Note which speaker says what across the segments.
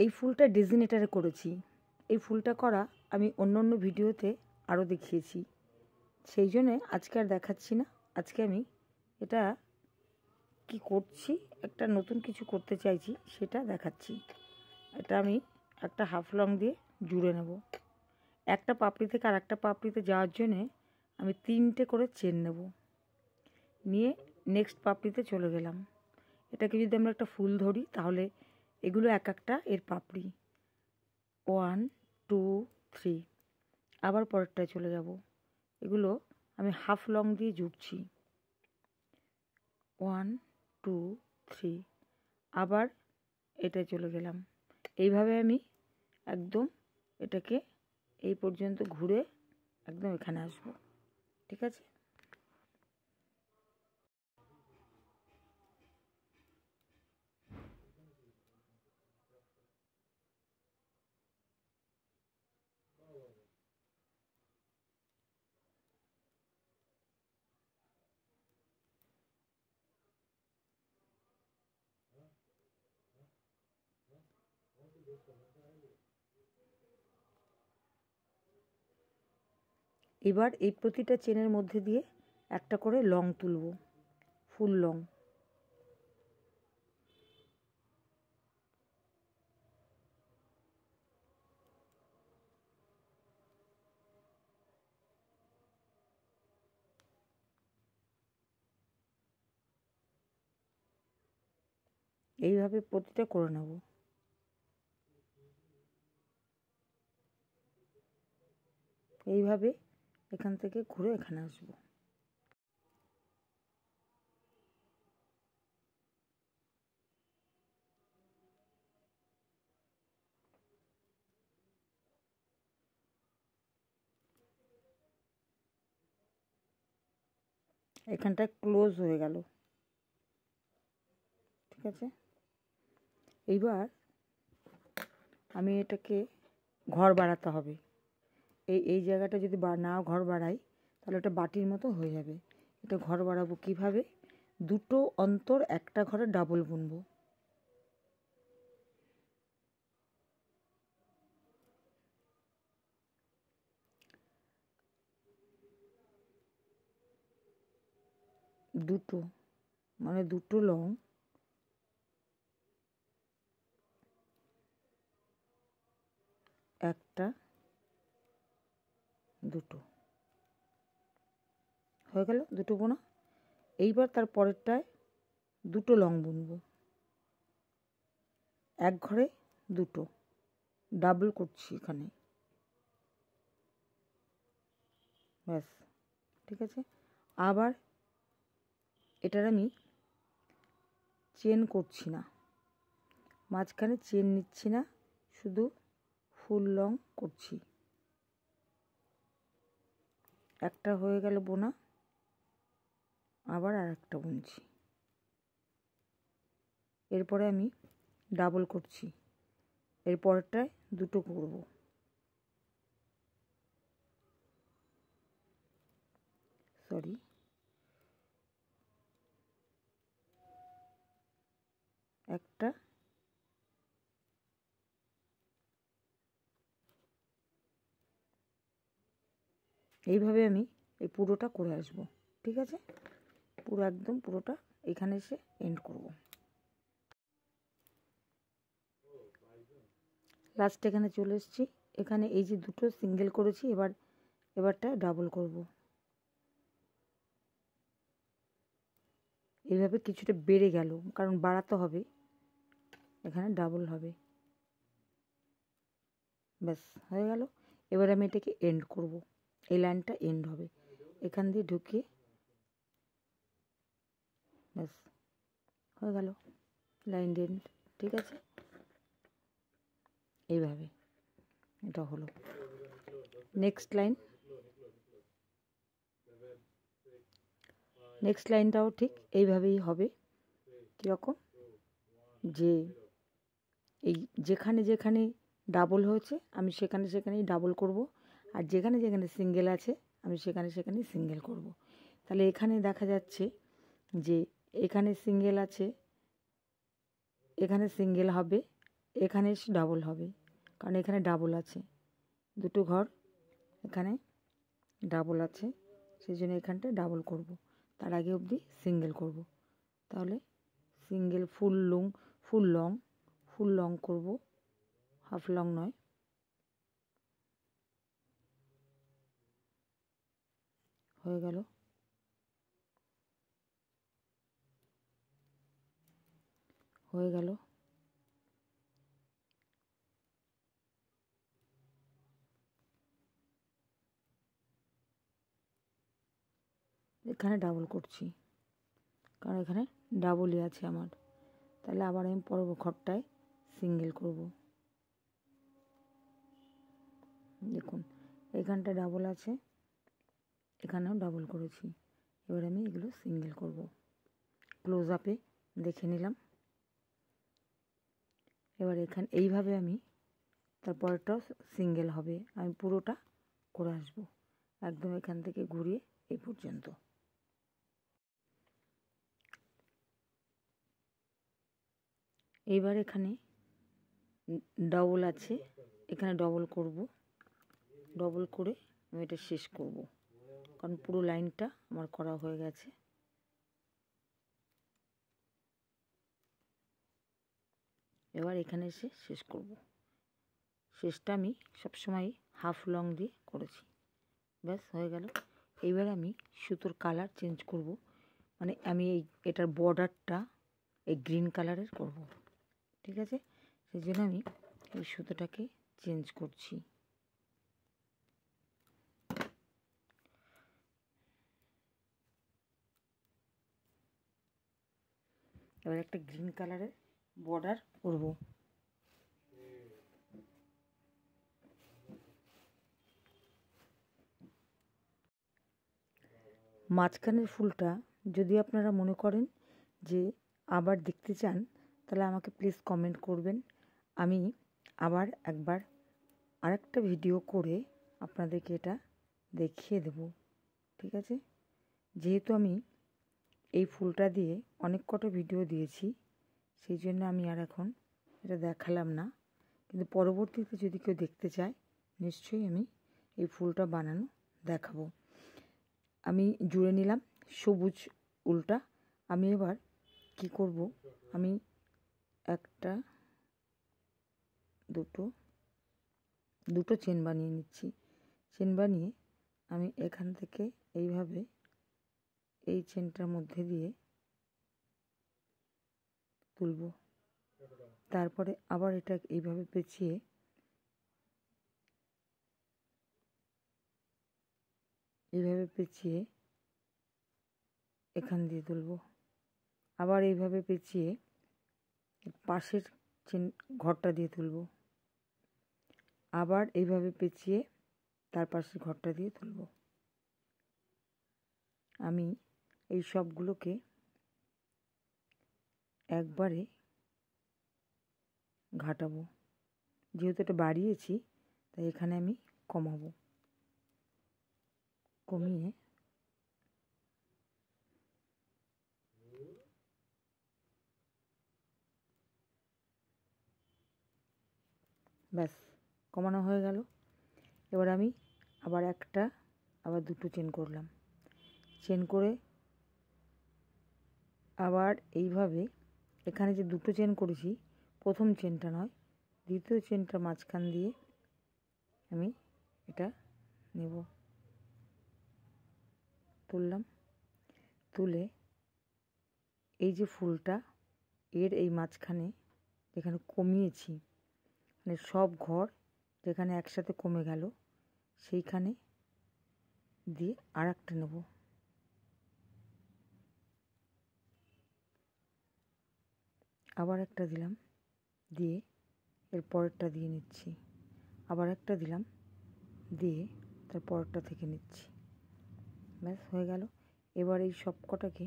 Speaker 1: এই ফুলটা ডিজিনেটারে করেছি এই ফুলটা করা আমি অন্য অন্য ভিডিওতে আরও দেখিয়েছি সেই জন্যে আজকে আর দেখাচ্ছি না আজকে আমি এটা কি করছি একটা নতুন কিছু করতে চাইছি সেটা দেখাচ্ছি এটা আমি একটা হাফ লং দিয়ে জুড়ে নেব একটা পাপড়ি থেকে আর একটা পাপড়িতে যাওয়ার জন্যে আমি তিনটে করে চেন নেব নিয়ে নেক্সট পাপড়িতে চলে গেলাম এটাকে যদি আমরা একটা ফুল ধরি তাহলে এগুলো এক একটা এর পাপড়ি ওয়ান টু থ্রি আবার পরেরটায় চলে যাব এগুলো আমি হাফ লং দিয়ে জুড়ছি ওয়ান টু থ্রি আবার এটা চলে গেলাম এইভাবে আমি একদম এটাকে এই পর্যন্ত ঘুরে একদম এখানে আসব ঠিক আছে এবার এই প্রতিটা চেনের মধ্যে দিয়ে একটা করে লং তুলব ফুল লং এইভাবে প্রতিটা করে নেবো এইভাবে এখান থেকে ঘুরে এখানে আসব এখানটা ক্লোজ হয়ে গেল ঠিক আছে এইবার আমি এটাকে ঘর বাড়াতে হবে এই এই জায়গাটা যদি না ঘর বাড়াই তাহলে ওটা বাটির মতো হয়ে যাবে এটা ঘর বাড়াবো কিভাবে দুটো অন্তর একটা ঘরে ডাবল বুনবো দুটো মানে দুটো লং একটা দুটো হয়ে গেল দুটো বোনা এইবার তার পরেরটায় দুটো লং বুনব এক ঘরে দুটো ডাবল করছি এখানে ব্যাস ঠিক আছে আবার এটার আমি চেন করছি না মাঝখানে চেন নিচ্ছি না শুধু ফুল লং করছি একটা হয়ে গেল বোনা আবার আর একটা বুনছি এরপরে আমি ডাবল করছি এরপরটায় দুটো করব সরি একটা এইভাবে আমি এই পুরোটা করে আসব ঠিক আছে পুরো একদম পুরোটা এখানে এসে এন্ড করব লাস্ট এখানে চলে এসেছি এখানে এই যে দুটো সিঙ্গেল করেছি এবার এবারটা ডাবল করব এইভাবে কিছুটা বেড়ে গেল কারণ বাড়াতে হবে এখানে ডাবল হবে ব্যাস হয়ে গেল এবার আমি এটাকে এন্ড করবো এই লাইনটা এন্ড হবে এখান দিয়ে ঢুকে ব্যাস হয়ে গেল লাইন এন্ড ঠিক আছে এইভাবে এটা হলো নেক্সট লাইন নেক্সট লাইনটাও ঠিক এইভাবেই হবে কীরকম যে এই যেখানে যেখানে ডাবল হয়েছে আমি সেখানে সেখানেই ডাবল করব আর যেখানে যেখানে সিঙ্গেল আছে আমি সেখানে সেখানে সিঙ্গেল করব। তাহলে এখানে দেখা যাচ্ছে যে এখানে সিঙ্গেল আছে এখানে সিঙ্গেল হবে এখানে ডাবল হবে কারণ এখানে ডাবল আছে দুটো ঘর এখানে ডাবল আছে সেই জন্য এখানটা ডাবল করব। তার আগে অবধি সিঙ্গেল করব। তাহলে single full long full long full long করব হাফ লং নয় হয়ে গেল হয়ে গেল এখানে ডাবল করছি কারণ এখানে ডাবলই আছে আমার তাহলে আবার আমি পরের ঘরটায় সিঙ্গেল করব দেখুন এখানটা ডাবল আছে এখানেও ডাবল করেছি এবার আমি এগুলো সিঙ্গেল করব ক্লোজ আপে দেখে নিলাম এবার এখান এইভাবে আমি তারপরটাও সিঙ্গেল হবে আমি পুরোটা করে আসব একদম এখান থেকে ঘুরিয়ে এই পর্যন্ত এইবার এখানে ডবল আছে এখানে ডবল করব ডবল করে আমি এটা শেষ করব কারণ পুরো লাইনটা আমার করা হয়ে গেছে এবার এখানে এসে শেষ করব শেষটা আমি সবসময় হাফ লং দিয়ে করেছি ব্যাস হয়ে গেল এইবার আমি সুতোর কালার চেঞ্জ করব মানে আমি এই এটার বর্ডারটা এই গ্রিন কালারের করব ঠিক আছে সেই জন্য আমি এই সুতোটাকে চেঞ্জ করছি এবার একটা গ্রিন কালারের বর্ডার করব মাঝখানের ফুলটা যদি আপনারা মনে করেন যে আবার দেখতে চান তাহলে আমাকে প্লিজ কমেন্ট করবেন আমি আবার একবার আরেকটা ভিডিও করে আপনাদেরকে এটা দেখিয়ে দেব ঠিক আছে যেহেতু আমি এই ফুলটা দিয়ে অনেক কটা ভিডিও দিয়েছি সেই জন্য আমি আর এখন এটা দেখালাম না কিন্তু পরবর্তীতে যদি কেউ দেখতে চায় নিশ্চয়ই আমি এই ফুলটা বানানো দেখাবো আমি জুড়ে নিলাম সবুজ উল্টা আমি এবার কি করব আমি একটা দুটো দুটো চেন বানিয়ে নিচ্ছি চেন বানিয়ে আমি এখান থেকে এইভাবে এই চেনটার মধ্যে দিয়ে তুলব তারপরে আবার এটা এইভাবে পেঁচিয়ে এইভাবে পেঁচিয়ে এখান দিয়ে তুলব আবার এইভাবে পেঁচিয়ে পাশের চেন ঘরটা দিয়ে তুলব আবার এইভাবে পেঁচিয়ে তার পাশের ঘরটা দিয়ে তুলব আমি এই সবগুলোকে একবারে ঘাটাবো যেহেতু এটা বাড়িয়েছি তাই এখানে আমি কমাবো কমিয়ে ব্যাস কমানো হয়ে গেল এবার আমি আবার একটা আবার দুটো চেন করলাম চেন করে আবার এইভাবে এখানে যে দুটো চেন করেছি প্রথম চেনটা নয় দ্বিতীয় চেনটা মাঝখান দিয়ে আমি এটা নেব তুললাম তুলে এই যে ফুলটা এর এই মাঝখানে যেখানে কমিয়েছি মানে সব ঘর যেখানে একসাথে কমে গেল সেইখানে দিয়ে আর একটা নেবো আবার একটা দিলাম দিয়ে এর পরেরটা দিয়ে নিচ্ছি আবার একটা দিলাম দিয়ে তার পরেরটা থেকে নিচ্ছি ব্যাস হয়ে গেল এবার এই সব কটাকে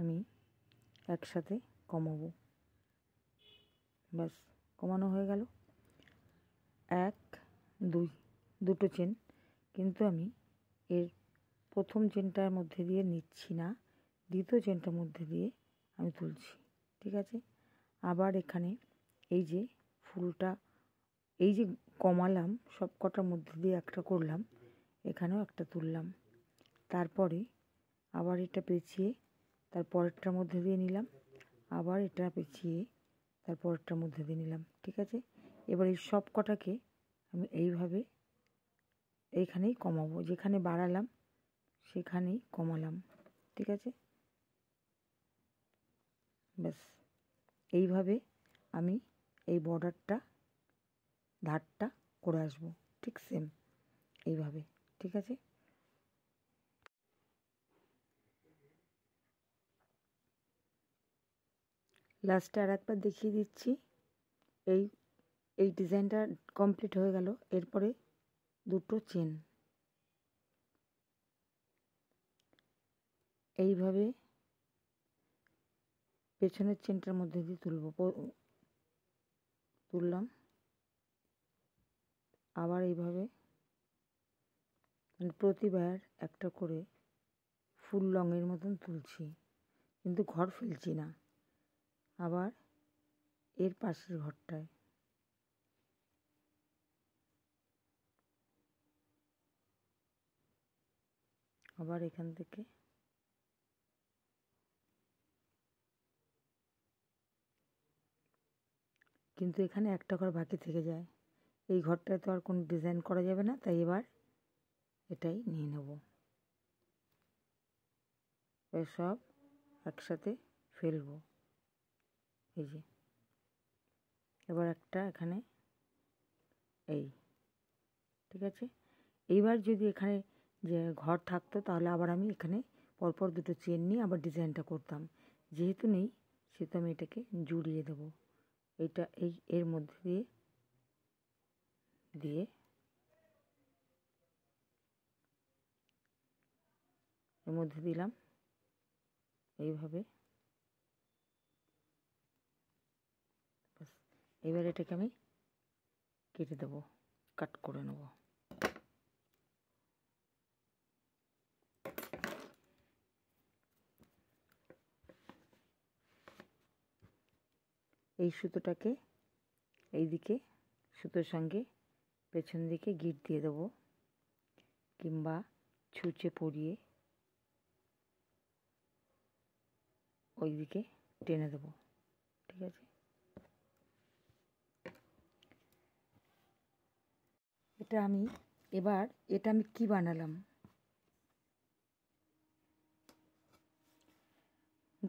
Speaker 1: আমি একসাথে কমাবো ব্যাস কমানো হয়ে গেল এক দুই দুটো চেন কিন্তু আমি এর প্রথম চেনটার মধ্যে দিয়ে নিচ্ছি না দ্বিতীয় চেনটার মধ্যে দিয়ে আমি তুলছি ঠিক আছে আবার এখানে এই যে ফুলটা এই যে কমালাম সব কটার মধ্যে দিয়ে একটা করলাম এখানেও একটা তুললাম তারপরে আবার এটা পেঁচিয়ে তার পরেরটার মধ্যে দিয়ে নিলাম আবার এটা পেঁচিয়ে তার পরেরটার মধ্যে দিয়ে নিলাম ঠিক আছে এবার এই সব কটাকে আমি এইভাবে এইখানেই কমাবো যেখানে বাড়ালাম সেখানেই কমালাম ঠিক আছে ব্যাস এইভাবে আমি এই বর্ডারটা ধারটা করে আসবো ঠিক সেম এইভাবে ঠিক আছে লাস্টে আর একবার দেখিয়ে দিচ্ছি এই এই ডিজাইনটা কমপ্লিট হয়ে গেল এরপরে দুটো চেন এইভাবে পেছনের চেনটার মধ্যে দিয়ে তুলব তুললাম আবার এইভাবে মানে প্রতিবার একটা করে ফুল লঙের মতন তুলছি কিন্তু ঘর ফেলছি না আবার এর পাশের ঘরটায় আবার এখান থেকে কিন্তু এখানে একটা ঘর বাকি থেকে যায় এই ঘরটায় তো আর কোনো ডিজাইন করা যাবে না তাই এবার এটাই নিয়ে নেব সব একসাথে ফেলব এই যে এবার একটা এখানে এই ঠিক আছে এইবার যদি এখানে যে ঘর থাকতো তাহলে আবার আমি এখানে পরপর দুটো চেন নিয়ে আবার ডিজাইনটা করতাম যেহেতু নেই সেহেতু আমি এটাকে জুড়িয়ে দেবো এটা এই এর মধ্যে দিয়ে দিয়ে এর মধ্যে দিলাম এইভাবে এবার এটাকে আমি কেটে দেবো কাট করে নেবো এই সুতোটাকে এই দিকে সুতোর সঙ্গে পেছন দিকে গিট দিয়ে দেব কিংবা ছুঁচে পরিয়ে ওই দিকে টেনে দেব ঠিক আছে এটা আমি এবার এটা আমি কি বানালাম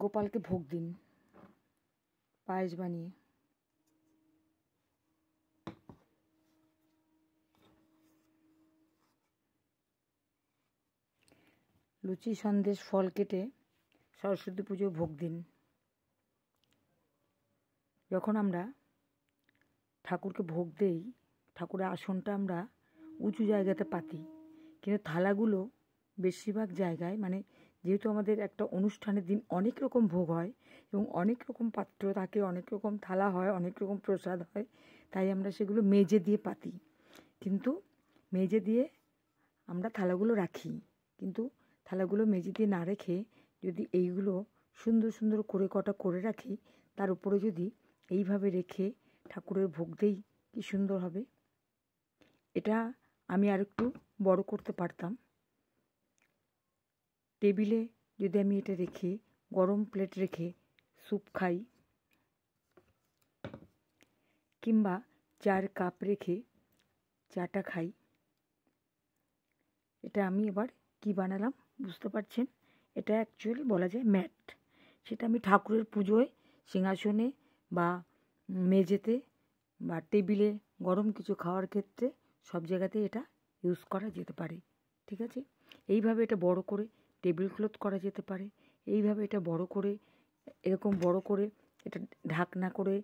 Speaker 1: গোপালকে ভোগ দিন পায়েস বানিয়ে লুচি সন্দেশ ফল কেটে সরস্বতী পুজো ভোগ দিন যখন আমরা ঠাকুরকে ভোগ দেই ঠাকুরের আসনটা আমরা উঁচু জায়গাতে পাতি কিন্তু থালাগুলো বেশিরভাগ জায়গায় মানে যেহেতু আমাদের একটা অনুষ্ঠানের দিন অনেক রকম ভোগ হয় এবং অনেক রকম পাত্র থাকে অনেক রকম থালা হয় অনেক রকম প্রসাদ হয় তাই আমরা সেগুলো মেজে দিয়ে পাতি কিন্তু মেজে দিয়ে আমরা থালাগুলো রাখি কিন্তু থালাগুলো মেজে দিয়ে না রেখে যদি এইগুলো সুন্দর সুন্দর করে কটা করে রাখি তার উপরে যদি এইভাবে রেখে ঠাকুরের ভোগ দেই কি সুন্দর হবে এটা আমি আর একটু বড় করতে পারতাম টেবিলে যদি আমি এটা রেখে গরম প্লেট রেখে স্যুপ খাই কিংবা চার কাপ রেখে চাটা খাই এটা আমি এবার কি বানালাম বুঝতে পারছেন এটা অ্যাকচুয়ালি বলা যায় ম্যাট সেটা আমি ঠাকুরের পুজোয় সিংহাসনে বা মেঝেতে বা টেবিলে গরম কিছু খাওয়ার ক্ষেত্রে সব জায়গাতে এটা ইউজ করা যেতে পারে ঠিক আছে এইভাবে এটা বড় করে টেবিল ক্লথ করা যেতে পারে এইভাবে এটা বড় করে এরকম বড় করে এটা ঢাকনা করে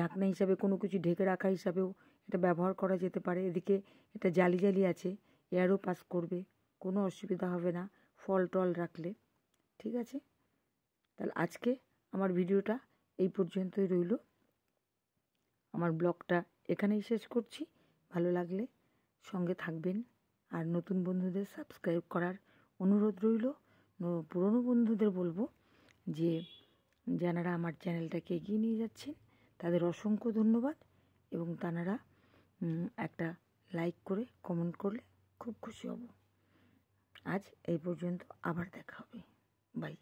Speaker 1: ঢাকনা হিসাবে কোনো কিছু ঢেকে রাখা হিসাবেও এটা ব্যবহার করা যেতে পারে এদিকে এটা জালি জালি আছে এয়ারও পাস করবে কোনো অসুবিধা হবে না ফল টল রাখলে ঠিক আছে তাহলে আজকে আমার ভিডিওটা এই পর্যন্তই রইল আমার ব্লগটা এখানেই শেষ করছি ভালো লাগলে সঙ্গে থাকবেন আর নতুন বন্ধুদের সাবস্ক্রাইব করার অনুরোধ রইল পুরনো বন্ধুদের বলবো যে যারা আমার চ্যানেলটাকে এগিয়ে নিয়ে যাচ্ছেন তাদের অসংখ্য ধন্যবাদ এবং তারা একটা লাইক করে কমেন্ট করলে খুব খুশি হব আজ এই পর্যন্ত আবার দেখা হবে বাই